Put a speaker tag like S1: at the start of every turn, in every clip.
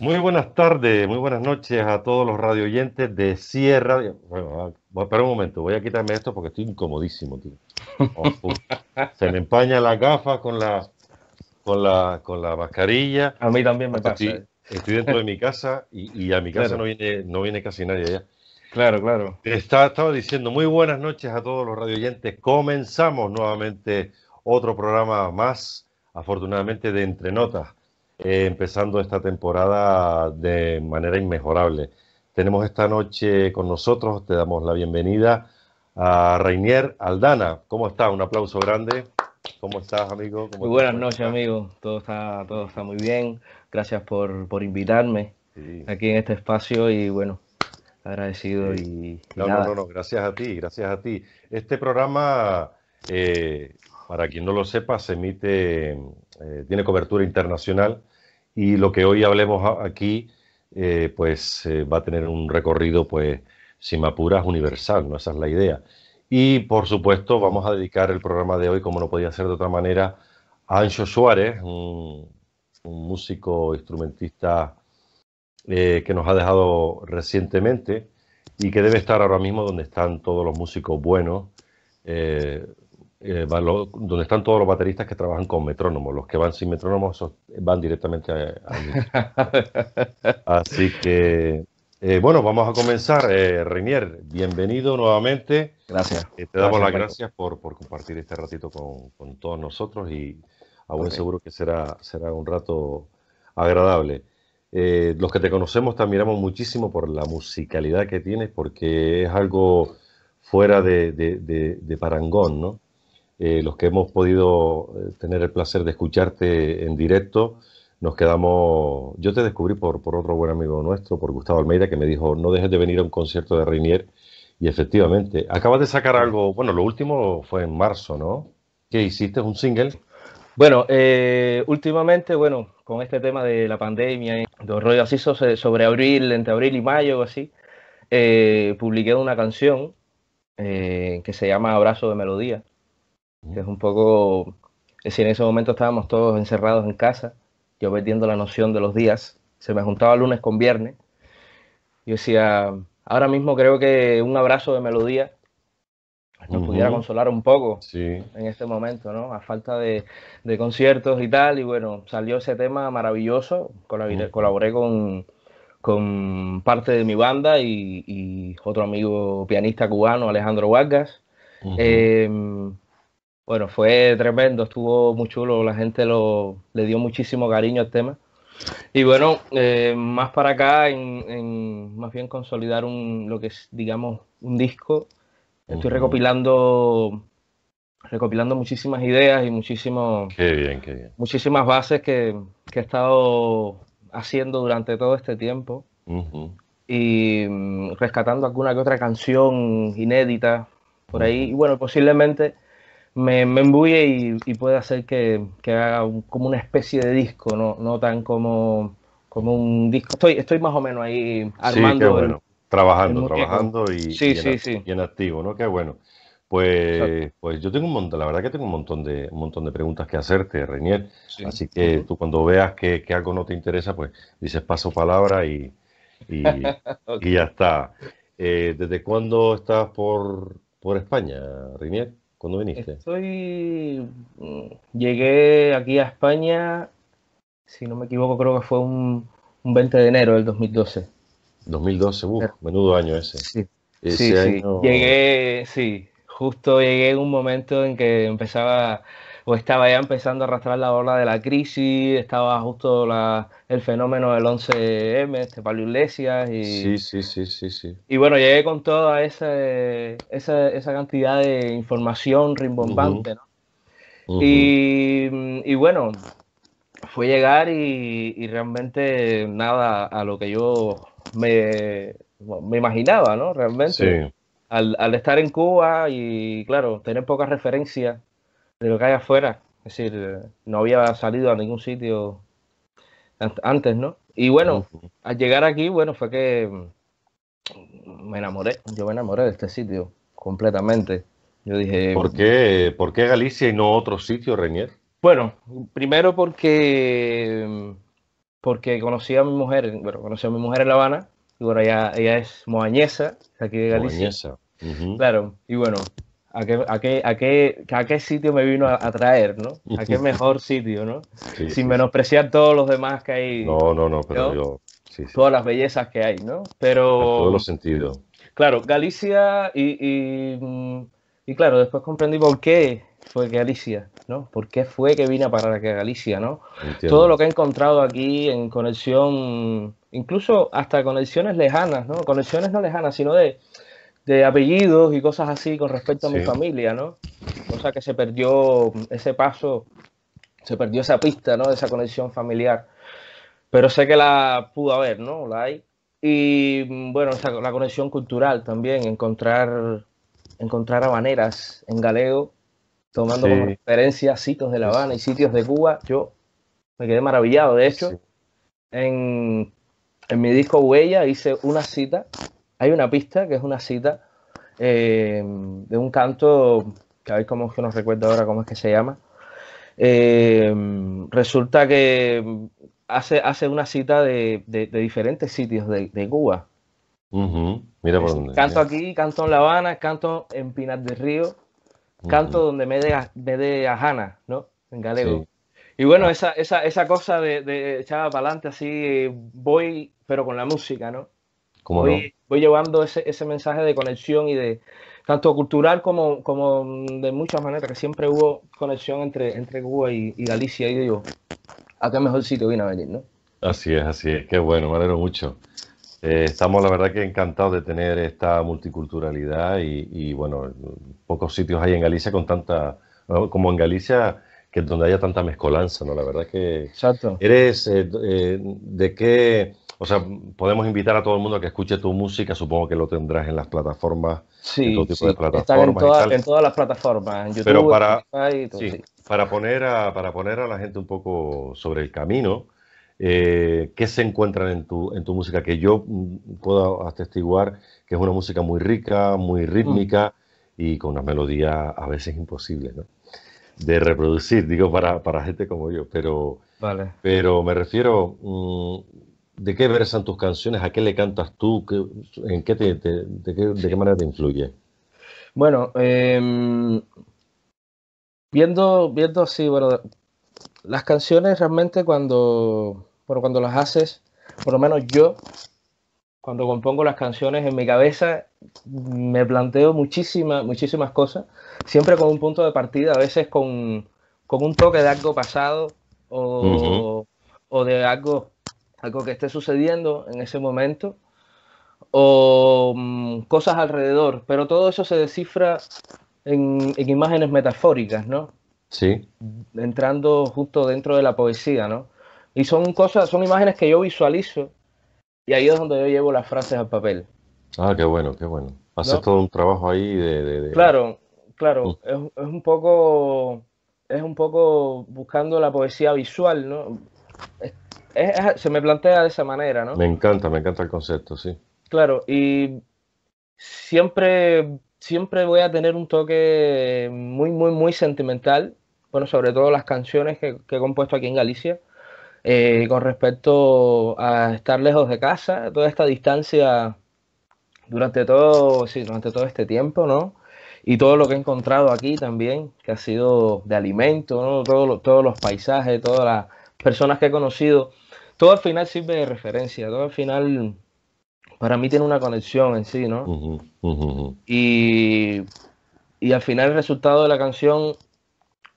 S1: Muy buenas tardes, muy buenas noches a todos los radioyentes de Sierra. Ah, bueno, espera un momento, voy a quitarme esto porque estoy incomodísimo, tío. Oh, se me empaña la gafa con la, con la, con la mascarilla. A mí también me pasa. Eh. Estoy, dentro de mi casa y, a mi casa no, viene, no viene casi nadie ya. Claro, claro. Está, estaba diciendo muy buenas noches a todos los radioyentes. Comenzamos nuevamente otro programa más, afortunadamente, de Entre Notas eh, empezando esta temporada de manera inmejorable. Tenemos esta noche con nosotros, te damos la bienvenida a Rainier Aldana. ¿Cómo estás? Un aplauso grande. ¿Cómo estás, amigo? muy buenas
S2: noches, amigo. Todo está, todo está muy bien. Gracias por, por invitarme
S1: aquí en este espacio y bueno, agradecido y, no, no, no, gracias a ti, gracias a ti. Este programa eh, para quien no lo sepa, se emite, eh, tiene cobertura internacional y lo que hoy hablemos aquí, eh, pues eh, va a tener un recorrido, pues, si apuras, universal, ¿no? Esa es la idea. Y, por supuesto, vamos a dedicar el programa de hoy, como no podía ser de otra manera, a Ancho Suárez, un, músico instrumentista que nos ha dejado recientemente y que debe estar ahora mismo donde están todos los músicos buenos, eh, donde están todos los bateristas que trabajan con metrónomos. Los que van sin metrónomos van directamente a, Así que, eh, bueno, vamos a comenzar. Eh, bienvenido nuevamente. Gracias. Eh, te damos las gracias por, compartir este ratito con, todos nosotros y aún seguro que será, será un rato agradable. Eh, los que te conocemos te admiramos muchísimo por la musicalidad que tienes, porque es algo fuera de parangón, ¿no? Eh, los que hemos podido eh, tener el placer de escucharte en directo, nos quedamos, yo te descubrí por, otro buen amigo nuestro, por Gustavo Almeida, que me dijo, no dejes de venir a un concierto de Rainier Y efectivamente, acabas de sacar algo, bueno, lo último fue en marzo, ¿no? ¿Qué hiciste? ¿Un single? Bueno, eh,
S2: últimamente, bueno, con este tema de la pandemia, de rollo así sobre, abril, entre abril y mayo, o así, eh, publiqué una canción que se llama Abrazo de Melodía es un poco, es decir, en ese momento estábamos todos encerrados en casa, yo perdiendo la noción de los días, se me juntaba lunes con viernes, yo decía, ahora mismo creo que un abrazo de melodía
S1: nos pudiera consolar
S2: un poco en este momento, ¿no? A falta de, conciertos y tal, y bueno, salió ese tema maravilloso, colaboré, colaboré con, con, parte de mi banda y, otro amigo pianista cubano, Alejandro Vargas. Bueno, fue tremendo, estuvo muy chulo, la gente lo, le dio muchísimo cariño al tema. Y bueno, eh, más para acá, en, más bien consolidar un, lo que es, digamos, un disco. Estoy recopilando recopilando muchísimas ideas y muchísimas bases que, he estado haciendo durante todo este tiempo. Y mm, rescatando alguna que otra canción inédita por ahí. Y bueno, posiblemente me, me embulle y, y, puede hacer que, haga como una especie de disco, no, no tan como, como un disco. Estoy, estoy más o menos ahí armando. Sí, bueno.
S1: trabajando, trabajando y, sí, en, activo, ¿no? Qué bueno. Pues, pues yo tengo un montón, la verdad que tengo un montón de, un montón de preguntas que hacerte, Renier. Así que tú cuando veas que, que, algo no te interesa, pues dices paso palabra y, ya está. Eh, ¿Desde cuándo estás por, por España, Renier? ¿Cuándo viniste? Estoy... Mm, llegué aquí a España,
S2: si no me equivoco, creo que fue un, 20 de enero del 2012.
S1: 2012, menudo año ese. Sí, sí, Llegué,
S2: sí, justo llegué en un momento en que empezaba pues estaba ya empezando a arrastrar la ola de la crisis, estaba justo el fenómeno del 11M, este Pablo Iglesias. Y,
S1: sí, sí, sí, sí, sí.
S2: Y bueno, llegué con toda esa, esa, esa cantidad de información rimbombante, ¿no? y, bueno, fue llegar y, realmente nada a lo que yo me, imaginaba, ¿no? Realmente. Sí. Al, al estar en Cuba y, claro, tener pocas referencias de lo que hay afuera. Es decir, no había salido a ningún sitio antes, ¿no? Y bueno, al llegar aquí, bueno, fue que mm, me enamoré, yo me enamoré de este sitio completamente.
S1: Yo dije... ¿Por qué, ¿Por Galicia y no otro sitio, Reñer?
S2: Bueno, primero porque, porque conocí a mi mujer, bueno, conocí a mi mujer en La Habana, y bueno, ella, ella es moañesa, aquí de Galicia. Claro, y bueno, ¿A qué, a, qué, qué, sitio me vino a, traer, ¿no? ¿A qué mejor sitio, ¿no? Sin menospreciar todos los demás que hay. No, no, no, pero yo. Todas las bellezas que hay, ¿no?
S1: Pero. todos los sentidos.
S2: Claro, Galicia y, y, mm, claro, después comprendí por qué fue Galicia, ¿no? ¿Por qué fue que vine a parar a Galicia, ¿no? Todo lo que he encontrado aquí en conexión, incluso hasta conexiones lejanas, ¿no? Conexiones no lejanas, sino de, de apellidos y cosas así con respecto a mi familia, ¿no? sea, que se perdió ese paso, se perdió esa pista, ¿no? Esa conexión familiar. Pero sé que la pudo haber, ¿no? La hay. Y mm, bueno, la conexión cultural también, encontrar, encontrar habaneras en galego, tomando referencias, referencia sitios de La Habana y sitios de Cuba. Yo me quedé maravillado, de hecho. En, en mi disco Huella hice una cita hay una pista que es una cita eh, de un canto, que a ver cómo es que nos recuerda ahora cómo es que se llama. Eh, resulta que hace, hace una cita de, diferentes sitios de, Cuba.
S1: Mira
S2: por Canto aquí, canto en La Habana, canto en Pinar del Río, canto donde me dé a de ¿no? En galego. Y bueno, ah. esa, esa, esa cosa de, de echar para adelante así, voy, pero con la música, ¿no? voy, llevando ese, mensaje de conexión y de tanto cultural como, como de muchas maneras, que siempre hubo conexión entre, entre Cuba y, Galicia. Y digo, ¿a qué mejor sitio vine a venir, no?
S1: Así es, así es. Qué bueno, me alegro mucho. Eh, estamos, la verdad, que encantados de tener esta multiculturalidad y, bueno, pocos sitios hay en Galicia con tanta, como en Galicia, que donde haya tanta mezcolanza, ¿no? La verdad que... Exacto. ¿Eres eh, eh, de qué o sea, podemos invitar a todo el mundo a que escuche tu música, supongo que lo tendrás en las plataformas, sí, en sí, En, todas las plataformas, en YouTube, Pero para, Para, poner a, para poner a la gente un poco sobre el camino, eh, ¿qué se encuentran en tu, en tu música? Que yo mm, puedo atestiguar que es una música muy rica, muy mm. rítmica y con una melodía a veces imposible, ¿no? de reproducir, digo, para, para gente como yo, pero, vale. pero me refiero, mm, ¿De qué versan tus canciones? ¿A qué le cantas tú? en qué te, de, qué, manera te influye?
S2: Bueno, em, viendo, viendo así, bueno, las canciones realmente cuando, cuando las haces, por lo menos yo, cuando compongo las canciones en mi cabeza, me planteo muchísimas, muchísimas cosas, siempre con un punto de partida, a veces con, un toque de algo pasado o, o de algo algo que esté sucediendo en ese momento o mm, cosas alrededor, pero todo eso se descifra en, imágenes metafóricas, ¿no? Sí. Entrando justo dentro de la poesía, ¿no? Y son cosas, son imágenes que yo visualizo y ahí es donde yo llevo las frases al papel.
S1: Ah, qué bueno, qué bueno. Haces todo un trabajo ahí de... Claro, claro, mm.
S2: es, es, un poco... Es un poco buscando la poesía visual, ¿no? se me plantea de esa manera, ¿no? Me
S1: encanta, me encanta el concepto, sí.
S2: Claro, y siempre, siempre voy a tener un toque muy, muy, muy sentimental, bueno, sobre todo las canciones que, he compuesto aquí en Galicia, eh, con respecto a estar lejos de casa, toda esta distancia durante todo, sí, durante todo este tiempo, ¿no? Y todo lo que he encontrado aquí también, que ha sido de alimento, ¿no? todos los paisajes, toda la personas que he conocido, todo al final sirve de referencia, todo al final para mí tiene una conexión en sí, ¿no? Y, al final el resultado de la canción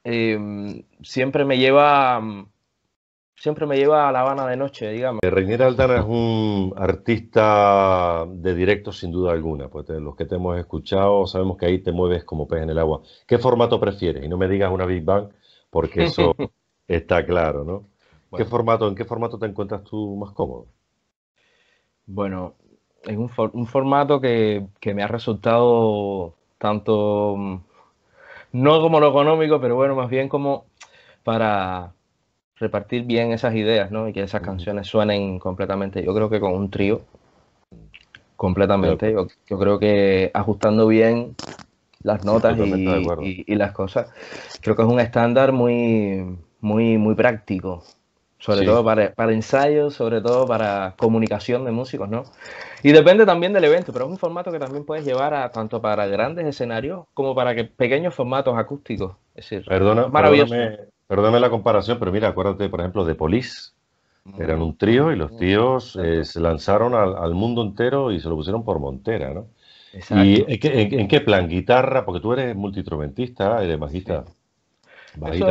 S2: eh, siempre me lleva siempre me lleva a La Habana de noche, digamos. Eh,
S1: Reinier Altana es un artista de directo sin duda alguna, pues los que te hemos escuchado sabemos que ahí te mueves como pez en el agua. ¿Qué formato prefieres? Y no me digas una Big Bang, porque eso está claro, ¿no? formato, ¿En qué formato te encuentras tú más cómodo? Bueno,
S2: es un, formato que, me ha resultado tanto, mm, no como lo económico, pero bueno, más bien como para repartir bien esas ideas, ¿no? Y que esas canciones suenen completamente. Yo creo que con un trío, completamente. Yo, creo que ajustando bien las notas y, las cosas, creo que es un estándar muy, muy, muy práctico sobre todo para, para, ensayos, sobre todo para comunicación de músicos, ¿no? Y depende también del evento, pero es un formato que también puedes llevar a, tanto para grandes escenarios como para que, pequeños formatos acústicos.
S1: Es decir, maravilloso. Perdóname, la comparación, pero mira, acuérdate, por ejemplo, de Police. Mm. Eran un trío y los mm. tíos eh, se lanzaron al, mundo entero y se lo pusieron por Montera, ¿no? ¿Y en qué, plan? ¿Guitarra? Porque tú eres multiinstrumentista, y de Bajista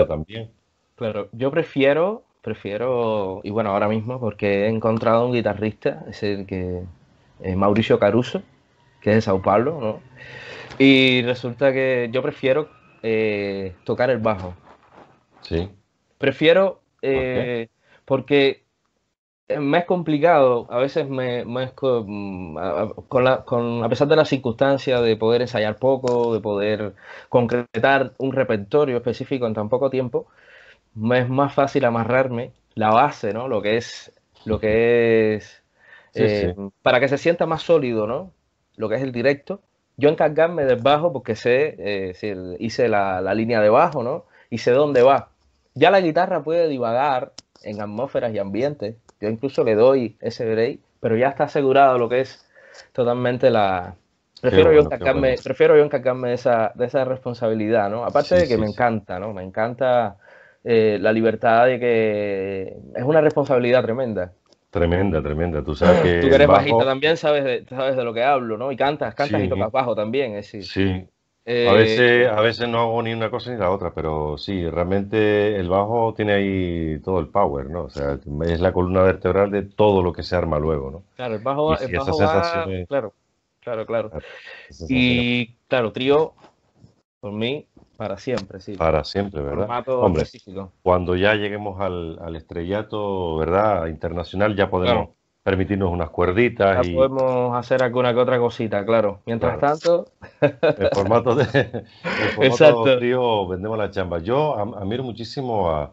S1: también.
S2: Claro, yo prefiero Prefiero, y bueno, ahora mismo, porque he encontrado un guitarrista, es el que es eh, Mauricio Caruso, que es de Sao Paulo, ¿no? Y resulta que yo prefiero eh, tocar el bajo. Sí. Prefiero, eh, porque me es complicado, a veces me, mm, la, con, a pesar de las circunstancias de poder ensayar poco, de poder concretar un repertorio específico en tan poco tiempo, es más fácil amarrarme la base, ¿no? Lo que es, lo que es, eh, para que se sienta más sólido, ¿no? Lo que es el directo. Yo encargarme del bajo porque sé, eh, hice la, la, línea de bajo, ¿no? Y sé dónde va. Ya la guitarra puede divagar en atmósferas y ambientes. Yo incluso le doy ese break, pero ya está asegurado lo que es totalmente la... Prefiero, yo, encargarme, prefiero yo de esa, de esa responsabilidad, ¿no? Aparte de que me encanta, ¿no? Me encanta eh, la libertad de que es una responsabilidad tremenda.
S1: Tremenda, tremenda. Tú sabes que. Tú eres bajito
S2: también, sabes de, sabes de lo que hablo, ¿no? Y cantas, cantas y tocas bajo también, Sí.
S1: A, eh, veces, a veces no hago ni una cosa ni la otra, pero sí, realmente el bajo tiene ahí todo el power, ¿no? O sea, es la columna vertebral de todo lo que se arma luego, ¿no?
S2: Claro, el bajo, y bajo claro, claro. claro.
S1: Y
S2: claro, trío, por mí, para siempre, sí. Para siempre, ¿verdad? Hombre,
S1: cuando ya lleguemos al, estrellato, ¿verdad? Internacional, ya podemos permitirnos unas cuerditas. Ya
S2: podemos hacer alguna que otra cosita,
S1: claro. Mientras tanto... el formato de... El formato Exacto. vendemos la chamba. Yo admiro muchísimo a,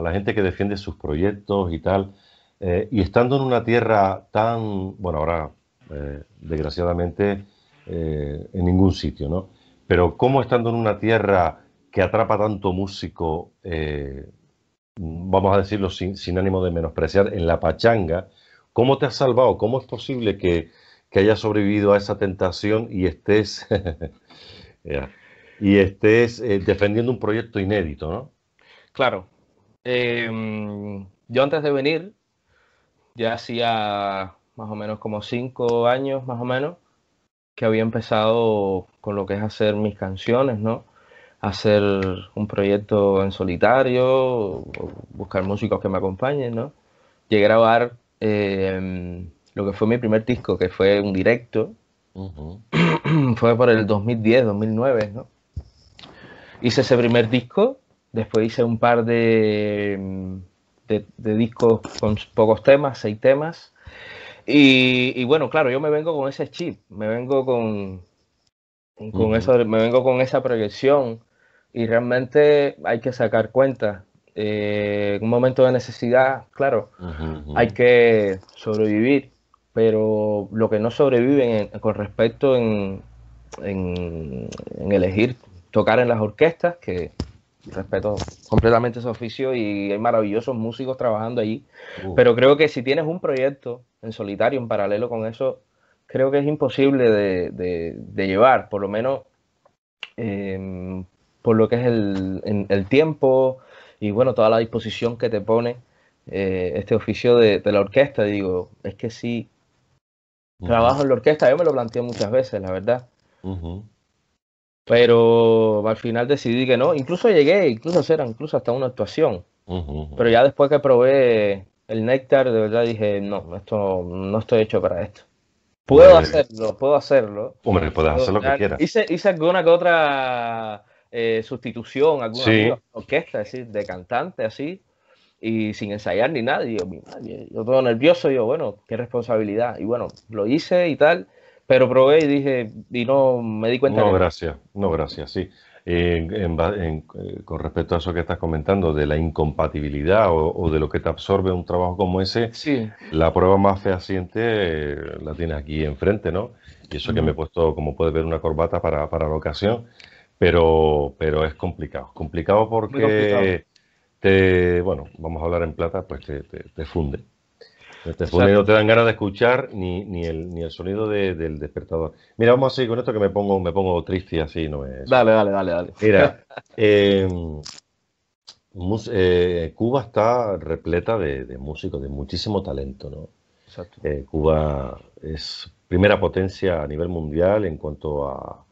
S1: la gente que defiende sus proyectos y tal. Eh, y estando en una tierra tan... Bueno, ahora, eh, desgraciadamente, eh, en ningún sitio, ¿no? Pero ¿cómo estando en una tierra que atrapa tanto músico, eh, vamos a decirlo sin, ánimo de menospreciar, en la pachanga, cómo te has salvado? ¿Cómo es posible que, hayas sobrevivido a esa tentación y estés, y estés eh, defendiendo un proyecto inédito, no? Claro.
S2: Em, yo antes de venir, ya hacía más o menos como cinco años, más o menos, que había empezado con lo que es hacer mis canciones, ¿no? Hacer un proyecto en solitario, buscar músicos que me acompañen, ¿no? Llegué a grabar em, lo que fue mi primer disco, que fue un directo. fue por el 2010, 2009, ¿no? Hice ese primer disco, después hice un par de, em, de discos con pocos temas, seis temas. Y, bueno, claro, yo me vengo con ese chip, me vengo con, eso, me vengo con esa proyección y realmente hay que sacar cuenta. Eh, en un momento de necesidad, claro, hay que sobrevivir, pero lo que no sobreviven con respecto en, elegir tocar en las orquestas, que respeto completamente ese oficio y hay maravillosos músicos trabajando allí. Pero creo que si tienes un proyecto en solitario, en paralelo con eso, creo que es imposible de, llevar, por lo menos em, por lo que es el, tiempo y bueno, toda la disposición que te pone eh, este oficio de, la orquesta. Digo, es que si trabajo en la orquesta, yo me lo planteo muchas veces, la verdad. Pero al final decidí que no. Incluso llegué, incluso hacer incluso hasta una actuación. Pero ya después que probé el néctar, de verdad dije, no, esto no estoy hecho para esto. Puedo hacerlo, puedo hacerlo.
S1: Hombre, puedes hacer lo que quieras.
S2: Hice, alguna que otra eh, sustitución, alguna orquesta, decir, de cantante, así, y sin ensayar ni nada. yo, mi yo todo nervioso, yo, bueno, qué responsabilidad. Y bueno, lo hice y tal pero probé y dije, y no me di cuenta. No,
S1: gracias, no, gracias, sí. Eh, con respecto a eso que estás comentando, de la incompatibilidad o, de lo que te absorbe un trabajo como ese, sí. la prueba más fehaciente eh, la tienes aquí enfrente, ¿no? Y eso que me he puesto, como puedes ver, una corbata para, para la ocasión, pero, pero es complicado. Complicado porque te, bueno, vamos a hablar en plata, pues te funde. Este no te dan ganas de escuchar ni, ni, el, sonido del despertador. Mira, vamos a seguir con esto que me pongo, me pongo triste así, no es. Dale, dale, dale, dale. Mira, eh, eh, Cuba está repleta de, músicos, de muchísimo talento, ¿no? Exacto. Eh, Cuba es primera potencia a nivel mundial en cuanto a,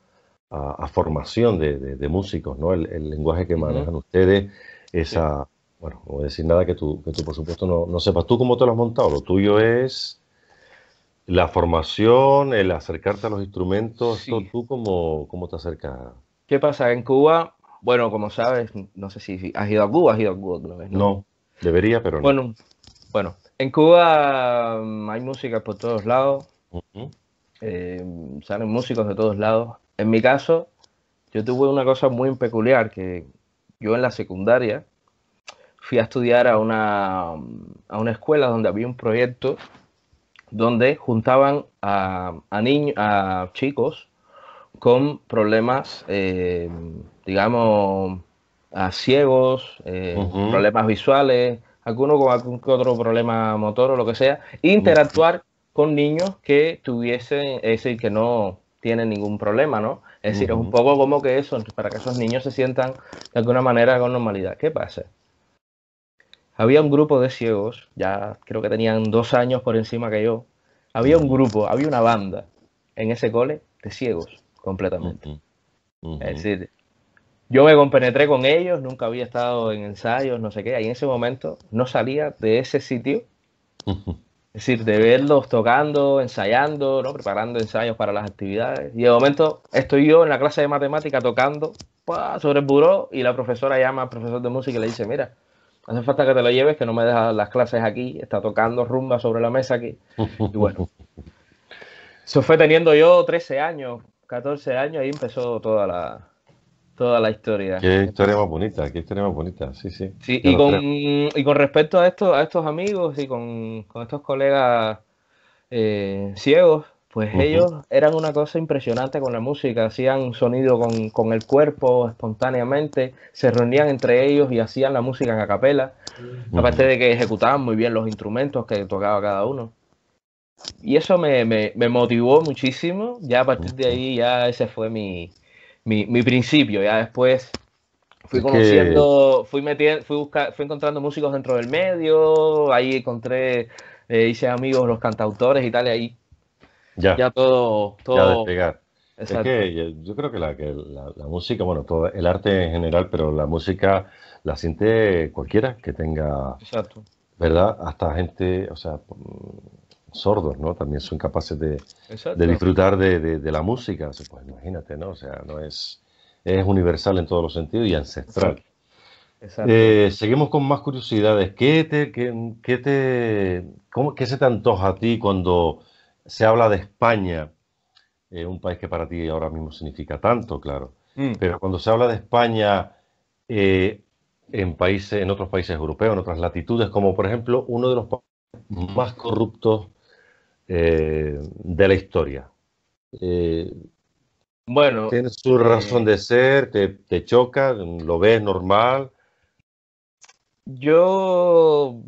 S1: formación de, músicos, ¿no? El, lenguaje que manejan ustedes, esa. Bueno, no voy a decir nada que tú, tú por supuesto, no, no sepas. ¿Tú cómo te lo has montado? Lo tuyo es la formación, el acercarte a los instrumentos. ¿Tú cómo, cómo te acercas? ¿Qué pasa? En Cuba, bueno, como sabes, no sé si, has ido a Cuba, has ido a Cuba otra vez, ¿no? No, debería, pero no. Bueno,
S2: bueno en Cuba mm, hay música por todos lados. Eh, salen músicos de todos lados. En mi caso, yo tuve una cosa muy peculiar que yo en la secundaria fui a estudiar a una, a una escuela donde había un proyecto donde juntaban a, a, niños, a chicos con problemas, eh, digamos, a ciegos, eh, problemas visuales, alguno con algún otro problema motor o lo que sea, e interactuar con niños que tuviesen, es decir, que no tienen ningún problema, ¿no? Es decir, es un poco como que eso, para que esos niños se sientan de alguna manera con normalidad. ¿Qué pasa? había un grupo de ciegos, ya creo que tenían dos años por encima que yo. Había un grupo, había una banda en ese cole de ciegos, completamente. Es decir, yo me compenetré con ellos, nunca había estado en ensayos, no sé qué, y en ese momento no salía de ese sitio. Es decir, de verlos tocando, ensayando, ¿no? preparando ensayos para las actividades. Y de momento estoy yo en la clase de matemática tocando sobre el buró y la profesora llama al profesor de música y le dice, mira, hace falta que te lo lleves, que no me dejas las clases aquí, está tocando rumba sobre la mesa aquí. Y bueno, eso fue teniendo yo 13 años, 14 años, ahí empezó toda la, toda la historia. Qué
S1: historia más bonita, qué historia más bonita, sí, sí. y,
S2: con, respecto a, esto, a estos amigos y con, estos colegas eh, ciegos, pues ellos eran una cosa impresionante con la música, hacían sonido con, el cuerpo espontáneamente, se reunían entre ellos y hacían la música en acapela, aparte de que ejecutaban muy bien los instrumentos que tocaba cada uno. Y eso me, motivó muchísimo, ya a partir de ahí ya ese fue mi, principio, ya después fui conociendo, fui, metiendo, fui, buscar, fui encontrando músicos dentro del medio, ahí encontré, eh, hice amigos los cantautores y tal, ahí
S1: ya, todo, todo... despegar.
S2: Exacto. Eh,
S1: yo creo que, la, que la, música, bueno, todo el arte en general, pero la música la siente cualquiera que tenga, ¿verdad? Hasta gente, o sea, mm, sordos, ¿no? También son capaces de,
S2: de disfrutar
S1: de, de, la música, pues imagínate, ¿no? O sea, no es, es universal en todos los sentidos y ancestral. Exacto. Eh, seguimos con más curiosidades. ¿Qué te, qué, qué te, cómo, qué se te antoja a ti cuando se habla de España, eh, un país que para ti ahora mismo significa tanto, claro, mm. pero cuando se habla de España eh, en, países, en otros países europeos, en otras latitudes, como por ejemplo uno de los países más corruptos eh, de la historia. bueno. Tiene su razón de ser, te choca, lo ves normal.
S2: Yo,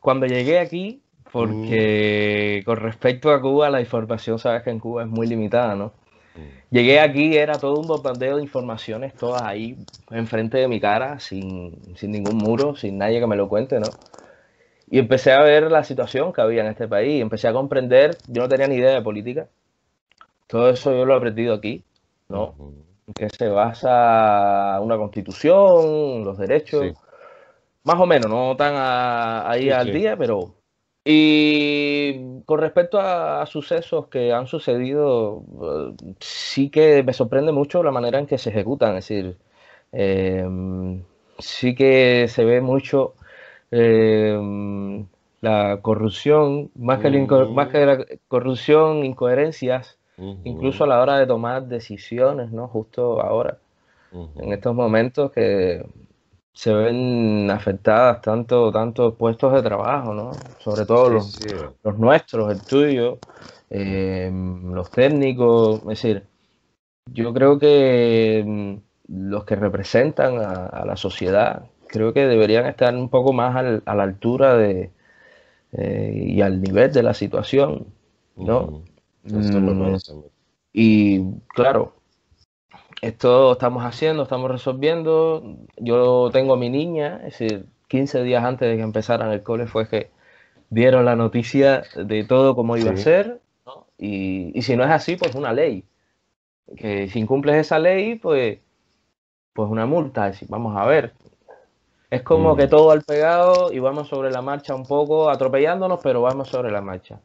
S2: cuando llegué aquí,
S1: porque
S2: mm. con respecto a Cuba, la información, sabes que en Cuba es muy limitada, ¿no? Mm. Llegué aquí, era todo un bombardeo de informaciones, todas ahí enfrente de mi cara, sin, sin ningún muro, sin nadie que me lo cuente, ¿no? Y empecé a ver la situación que había en este país, empecé a comprender, yo no tenía ni idea de política, todo eso yo lo he aprendido aquí, ¿no? Que se basa una constitución, los derechos, más o menos, no tan ahí al día, pero y con respecto a, sucesos que han sucedido, eh, sí que me sorprende mucho la manera en que se ejecutan. Es decir, em, sí que se ve mucho em, la corrupción, más que, la corrupción, incoherencias, incluso a la hora de tomar decisiones, ¿no? Justo ahora, en estos momentos que se ven afectadas tanto, tantos puestos de trabajo, ¿no? Sobre todo los, eh. los nuestros, el tuyo, em, los técnicos, es decir, yo creo que em, los que representan a, la sociedad, creo que deberían estar un poco más a la altura de eh, y al nivel de la situación, ¿no? Mm. y claro, esto estamos haciendo, estamos resolviendo. Yo tengo a mi niña, es decir, 15 días antes de que empezaran el cole fue que dieron la noticia de todo como iba a ser. Y, si no es así, pues una ley. Que si incumples esa ley, pues, pues una multa. Es decir, vamos a ver. Es como mm. que todo al pegado y vamos sobre la marcha un poco, atropellándonos, pero vamos sobre la marcha.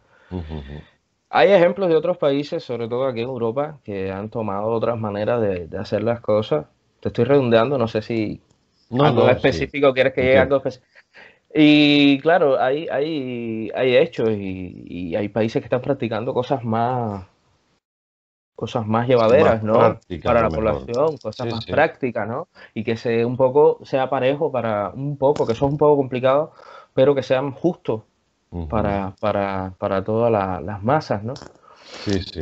S2: Hay ejemplos de otros países, sobre todo aquí en Europa, que han tomado otras maneras de, hacer las cosas. Te estoy redondeando, no sé si no, algo específico quieres que llegue algo Y claro, hay, hay, hay hechos y, hay países que están practicando cosas más cosas más llevaderas, ¿no? Para la población, cosas más prácticas, ¿no? Y que sea un poco, sea parejo para un poco, que son un poco complicado, pero que sean justos para, para, para, todas las masas, ¿no?
S1: Sí, sí.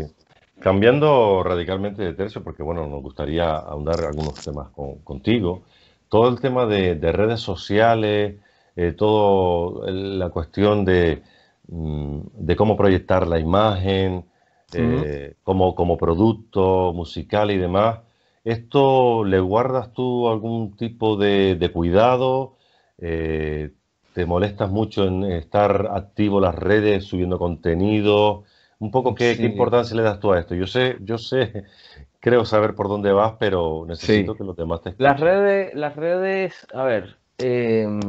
S1: Cambiando radicalmente de tercio, porque bueno, nos gustaría ahondar algunos temas contigo, todo el tema de, redes sociales, eh, toda la cuestión de, mm, de, cómo proyectar la imagen, eh, como, como producto musical y demás, ¿esto le guardas tú algún tipo de, cuidado? Eh, te molestas mucho en estar activo en las redes, subiendo contenido. Un poco qué, importancia le das tú a esto. Yo sé, yo sé, creo saber por dónde vas, pero necesito que los demás te
S2: Las redes, las redes, a ver, em,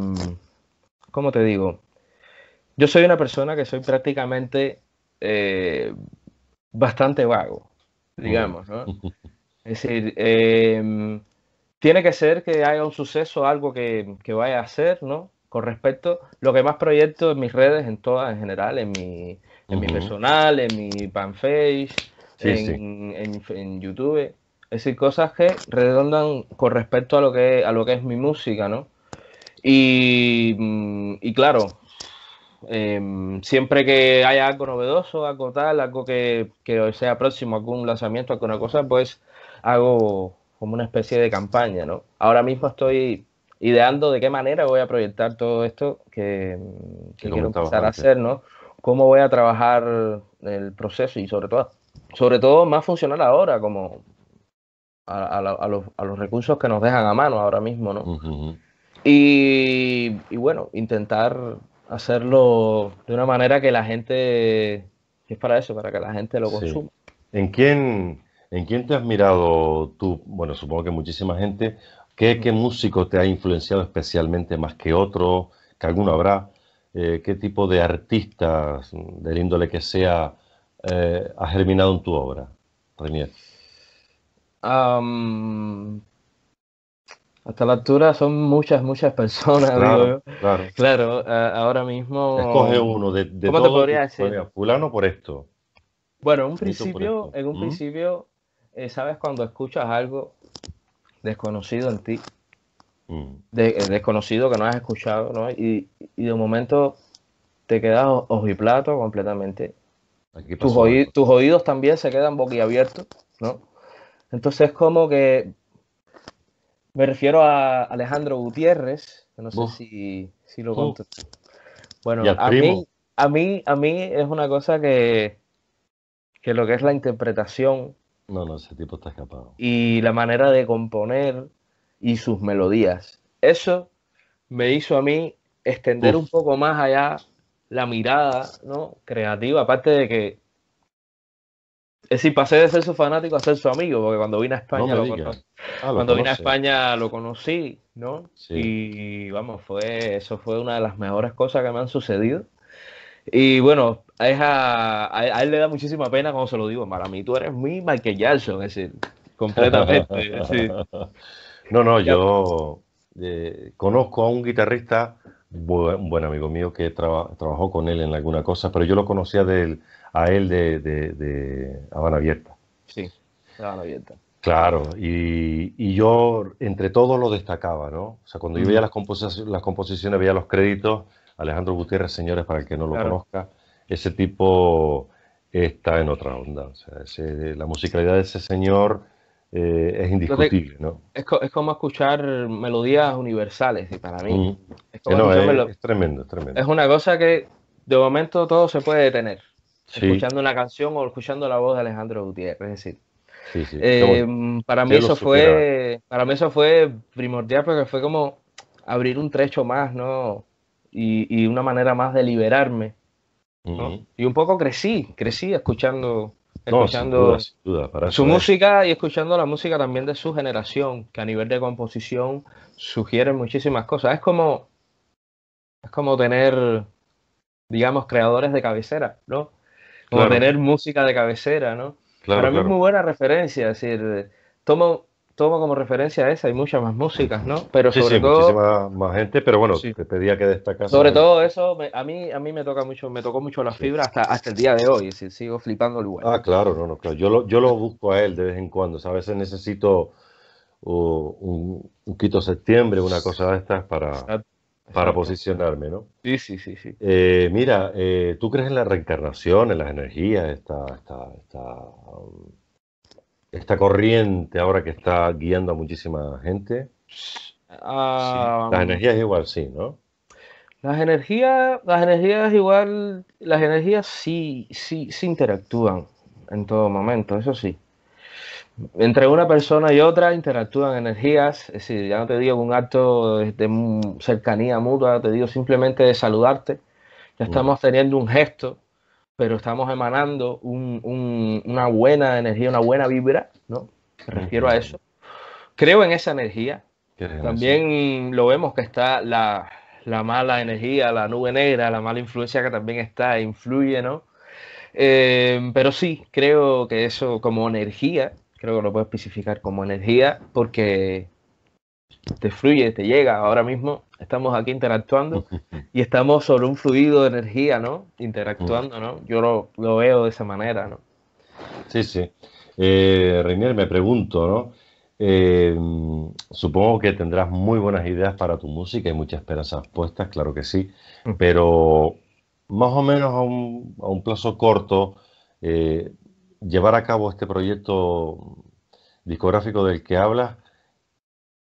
S2: ¿cómo te digo? Yo soy una persona que soy prácticamente eh, bastante vago, digamos, ¿no? Es decir, em, tiene que ser que haya un suceso, algo que, que vaya a hacer, ¿no? con respecto lo que más proyecto en mis redes, en todas en general, en mi, en mi personal, en mi fanpage, face, en, YouTube. Es decir, cosas que redondan con respecto a lo que, a lo que es mi música, ¿no? Y, mm, claro, em, siempre que haya algo novedoso, algo tal, algo que, que sea próximo a algún lanzamiento, alguna cosa, pues hago como una especie de campaña, ¿no? Ahora mismo estoy ideando de qué manera voy a proyectar todo esto que, mm, quiero empezar a hacer, ¿no? Cómo voy a trabajar el proceso y sobre todo, sobre todo más funcional ahora, como a, los, recursos que nos dejan a mano ahora mismo, ¿no? y, bueno, intentar hacerlo de una manera que la gente, es para eso, para que la gente lo consuma.
S1: ¿En quién, ¿En quién te has mirado tú? Bueno, supongo que muchísima gente, ¿Qué, músico te ha influenciado especialmente más que otro? Que alguno habrá. Eh, ¿Qué tipo de artistas, del índole que sea, eh, ha germinado en tu obra, Renier?
S2: hasta la altura son muchas, muchas personas. Claro,
S1: claro. ahora mismo. Escoge uno de, todos. ¿Cómo te podría decir? Fulano por esto. Bueno, un principio, en un
S2: principio, ¿Mm? eh, sabes, cuando escuchas algo,
S1: desconocido
S2: en ti, mm. eh, desconocido que no has escuchado, ¿no? Y, de un momento te quedas ojiplato completamente. tus, oídos, tus oídos también se quedan boquiabiertos, ¿no? Entonces, como que me refiero a Alejandro Gutiérrez, no sé si, lo conté. Bueno, a mí, a mí, a mí es una cosa que, que lo que es la interpretación
S1: no, no, ese tipo está escapado.
S2: Y la manera de componer y sus melodías. Eso me hizo a mí extender un poco más allá la mirada ¿no? creativa, aparte de que es decir, pasé de ser su fanático a ser su amigo, porque cuando vine a España, lo, conocí. Ah, cuando vine a España lo conocí, ¿no? Y vamos, fue eso fue una de las mejores cosas que me han sucedido. Y bueno, a, él le da muchísima pena cuando se lo digo, para mí tú eres mi Michael Jackson, es decir, completamente.
S1: No, no, yo eh, conozco a un guitarrista, un buen amigo mío que trabajó con él en alguna cosa, pero yo lo conocía de, a él de, Habana Abierta. Sí, Habana Abierta. Claro, y, y, yo entre todos lo destacaba, ¿no? O sea, cuando yo veía las, composiciones, las composiciones, veía los créditos, Alejandro Gutiérrez, señores, para el que no lo conozca, ese tipo está en otra onda. la musicalidad de ese señor eh, es indiscutible, ¿no?
S2: Es, como escuchar melodías universales, y para mí.
S1: Es, tremendo, es tremendo. Es
S2: una cosa que de momento todo se puede detener. Escuchando una canción o escuchando la voz de Alejandro Gutiérrez, es decir. Eh, para mí eso fue para mí eso fue primordial porque fue como abrir un trecho más no y, una manera más de liberarme. Y un poco crecí, crecí escuchando, su música y escuchando la música también de su generación, que a nivel de composición sugiere muchísimas cosas. Es como, como tener, digamos, creadores de cabecera, ¿no? Como tener música de cabecera, ¿no? Para mí es muy buena referencia, es decir, tomo tomo como referencia esa, hay muchas más músicas, ¿no?
S1: Pero sí, sobre sí, todo. Muchísima más gente, pero bueno, te pedía que destacas. Sobre todo
S2: eso, a, mí, a mí me toca mucho, me tocó mucho la fibra hasta, el día de hoy, si sigo flipando
S1: el lugar Ah, claro, no, no, Yo lo, yo lo busco a él de vez en cuando, a veces necesito uh, un, un, Quito Septiembre, una cosa de estas para. Para posicionarme, ¿no? Sí, sí, sí, sí. Eh, mira, eh, ¿tú crees en la reencarnación, en las energías, esta, esta, esta um, esta corriente ahora que está guiando a muchísima gente.
S2: Ah,
S1: las energías igual sí, ¿no?
S2: Las energías, las energías igual, las energías sí, sí, sí interactúan en todo momento, eso sí. Entre una persona y otra interactúan energías, es decir, ya no te digo un acto de cercanía mutua, te digo simplemente de saludarte, ya mm. estamos teniendo un gesto pero estamos emanando una buena energía, una buena vibra, ¿no? Me refiero a eso. Creo en esa energía.
S1: También
S2: lo vemos que está la, mala energía, la nube negra, la mala influencia que también está, influye, ¿no? Eh, pero sí, creo que eso como energía, creo que lo puedo especificar como energía, porque te fluye, te llega. Ahora mismo estamos aquí interactuando y estamos sobre un fluido de energía, ¿no? Interactuando, ¿no? Yo lo, veo de esa manera, ¿no?
S1: Sí, sí. Eh, me pregunto, ¿no? Eh, supongo que tendrás muy buenas ideas para tu música y muchas esperanzas puestas, claro que sí, pero más o menos a un, plazo corto, eh, llevar a cabo este proyecto discográfico del que hablas,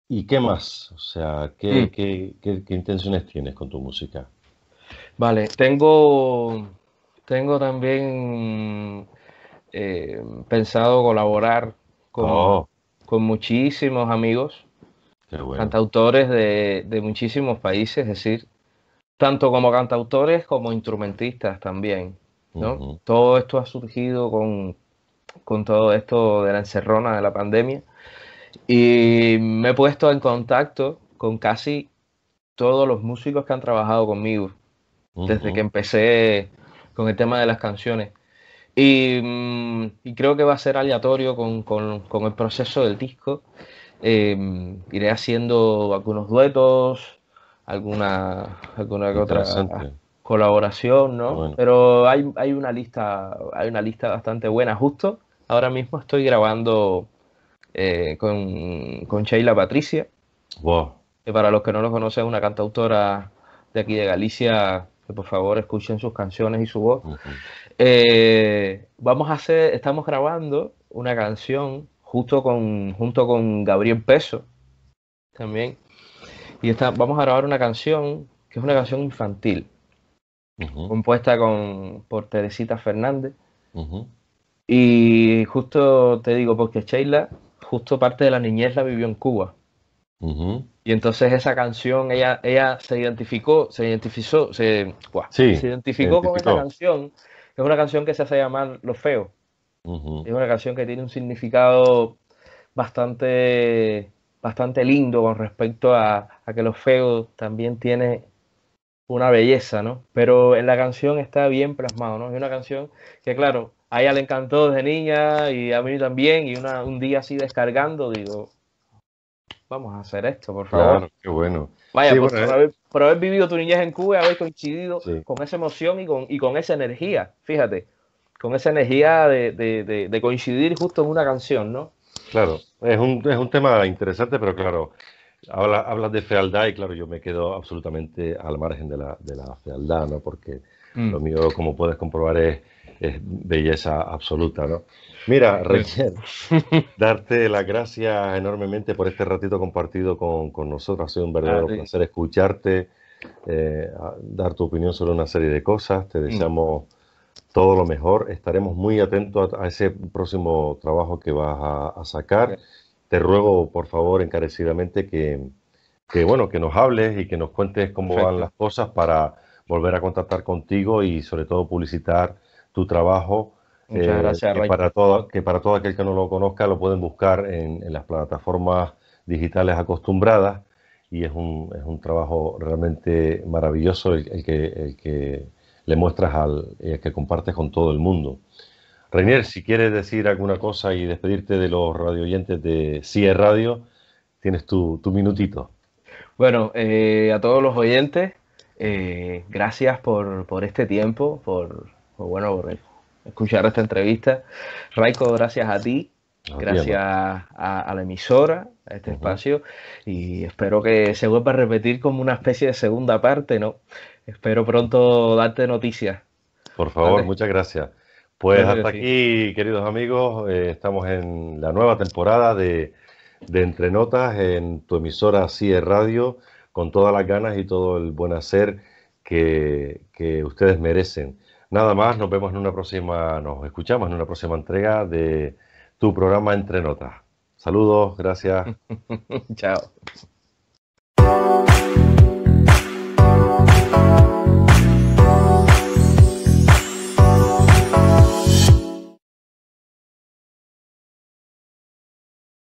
S1: ¿Y qué más? O sea, mm. ¿qué, intenciones tienes con tu música?
S2: Vale, tengo, tengo también eh, pensado colaborar con, oh. muchísimos amigos, cantautores de, muchísimos países, es decir, tanto como cantautores como instrumentistas también. ¿no? Todo esto ha surgido con, todo esto de la encerrona de la pandemia. Y me he puesto en contacto con casi todos los músicos que han trabajado conmigo desde que empecé con el tema de las canciones. Y, mm, creo que va a ser aleatorio con, el proceso del disco. Em, iré haciendo algunos duetos, alguna, otra colaboración, ¿no? Pero hay, una lista, hay una lista bastante buena. Justo ahora mismo estoy grabando eh, con, con Sheila Patricia. Que para los que no lo conocen es una cantautora de aquí de Galicia, que por favor escuchen sus canciones y su voz. Eh, vamos a hacer, estamos grabando una canción justo con, junto con Gabriel Peso también. Y está, vamos a grabar una canción que es una canción infantil, compuesta por Teresita Fernández. Y justo te digo, porque Sheila justo parte de la niñez la vivió en Cuba. Y entonces esa canción, ella, ella se identificó, se identificó, se, se identificó, con esa canción. es una canción que se hace llamar los feos Es una canción que tiene un significado bastante, bastante lindo con respecto a, que los feos también tiene una belleza, ¿no? Pero en la canción está bien plasmado, ¿no? Es una canción que, claro, a le encantó desde niña y a mí también. Y un día así descargando, digo, vamos a hacer esto, por favor. Claro,
S1: qué bueno. Vaya, eh.
S2: por, haber, vivido tu niñez en Cuba, haber coincidido con esa emoción y con, y con esa energía, fíjate, con esa energía de, de, coincidir justo en una canción, ¿no?
S1: Claro, es un, es un tema interesante, pero claro, hablas habla de fealdad y claro, yo me quedo absolutamente al margen de la, de la fealdad, ¿no? Porque mm. lo mío, como puedes comprobar, es es belleza absoluta, ¿no? Mira, pues Richard darte las gracias enormemente por este ratito compartido con, nosotros. Ha sido un verdadero placer escucharte, eh, dar tu opinión sobre una serie de cosas. Te mm. deseamos todo lo mejor. Estaremos muy atentos a, ese próximo trabajo que vas a, sacar. Te ruego, por favor, encarecidamente que, que, bueno, que nos hables y que nos cuentes cómo van las cosas para volver a contactar contigo y sobre todo publicitar tu trabajo. Eh, que para, todo, que para todo aquel que no lo conozca lo pueden buscar en, las plataformas digitales acostumbradas y es un, trabajo realmente maravilloso el, que, le muestras al el que compartes con todo el mundo. Reiner, si quieres decir alguna cosa y despedirte de los radio oyentes de CIE Radio, tienes tu, tu minutito.
S2: Bueno, eh, a todos los oyentes, eh, gracias por, por este tiempo, por, pues bueno, escuchar esta entrevista. Raico, gracias a ti, gracias a, la emisora, a este espacio, y espero que se vuelva a repetir como una especie de segunda parte, ¿no? Espero pronto darte noticias.
S1: Por favor, muchas gracias. Pues hasta aquí, queridos amigos, eh, estamos en la nueva temporada de, de Entre Notas en tu emisora CIE Radio, con todas las ganas y todo el buen hacer que ustedes merecen. Nada más, nos vemos en una próxima, nos escuchamos en una próxima entrega de tu programa Entre Notas. Saludos, gracias.
S2: Chao.